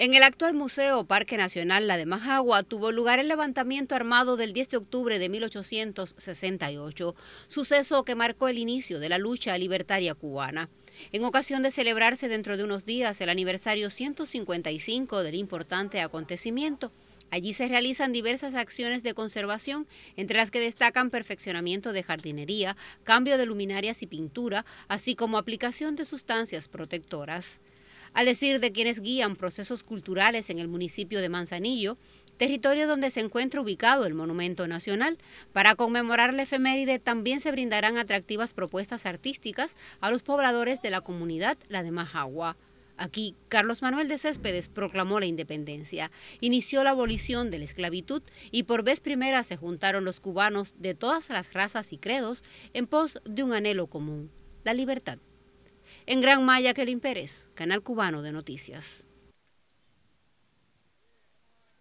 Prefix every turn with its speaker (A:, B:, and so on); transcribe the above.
A: En el actual Museo Parque Nacional La de Majagua tuvo lugar el levantamiento armado del 10 de octubre de 1868, suceso que marcó el inicio de la lucha libertaria cubana. En ocasión de celebrarse dentro de unos días el aniversario 155 del importante acontecimiento, allí se realizan diversas acciones de conservación, entre las que destacan perfeccionamiento de jardinería, cambio de luminarias y pintura, así como aplicación de sustancias protectoras. Al decir de quienes guían procesos culturales en el municipio de Manzanillo, territorio donde se encuentra ubicado el Monumento Nacional. Para conmemorar la efeméride también se brindarán atractivas propuestas artísticas a los pobladores de la comunidad La de Majagua. Aquí, Carlos Manuel de Céspedes proclamó la independencia, inició la abolición de la esclavitud y por vez primera se juntaron los cubanos de todas las razas y credos en pos de un anhelo común, la libertad. En Gran Maya, Kelin Pérez, Canal Cubano de Noticias.